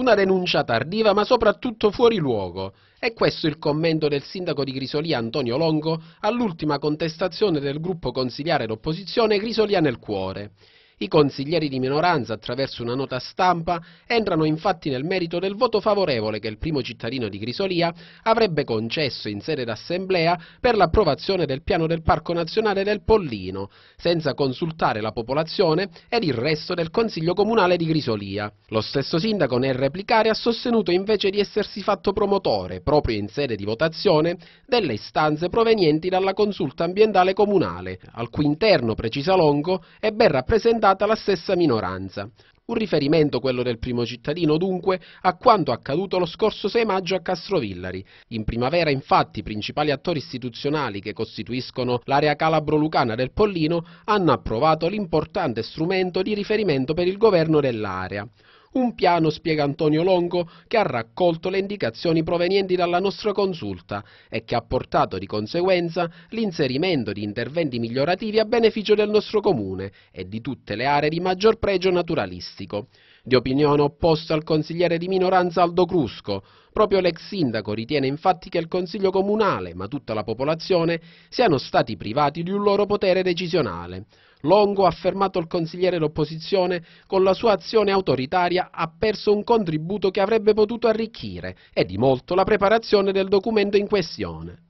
Una denuncia tardiva ma soprattutto fuori luogo. E questo il commento del sindaco di Grisolia Antonio Longo all'ultima contestazione del gruppo consiliare d'opposizione Grisolia nel Cuore. I consiglieri di minoranza, attraverso una nota stampa, entrano infatti nel merito del voto favorevole che il primo cittadino di Grisolia avrebbe concesso in sede d'assemblea per l'approvazione del piano del Parco Nazionale del Pollino, senza consultare la popolazione ed il resto del Consiglio Comunale di Grisolia. Lo stesso sindaco nel replicare ha sostenuto invece di essersi fatto promotore, proprio in sede di votazione, delle istanze provenienti dalla consulta ambientale comunale, al cui interno, precisa Longo, è ben rappresentato stata la stessa minoranza. Un riferimento, quello del primo cittadino, dunque, a quanto accaduto lo scorso 6 maggio a Castrovillari. In primavera, infatti, i principali attori istituzionali che costituiscono l'area calabro-lucana del Pollino hanno approvato l'importante strumento di riferimento per il governo dell'area. Un piano, spiega Antonio Longo, che ha raccolto le indicazioni provenienti dalla nostra consulta e che ha portato di conseguenza l'inserimento di interventi migliorativi a beneficio del nostro comune e di tutte le aree di maggior pregio naturalistico. Di opinione opposta al consigliere di minoranza Aldo Crusco. Proprio l'ex sindaco ritiene infatti che il Consiglio Comunale, ma tutta la popolazione, siano stati privati di un loro potere decisionale. Longo, ha affermato il consigliere d'opposizione, con la sua azione autoritaria ha perso un contributo che avrebbe potuto arricchire e di molto la preparazione del documento in questione.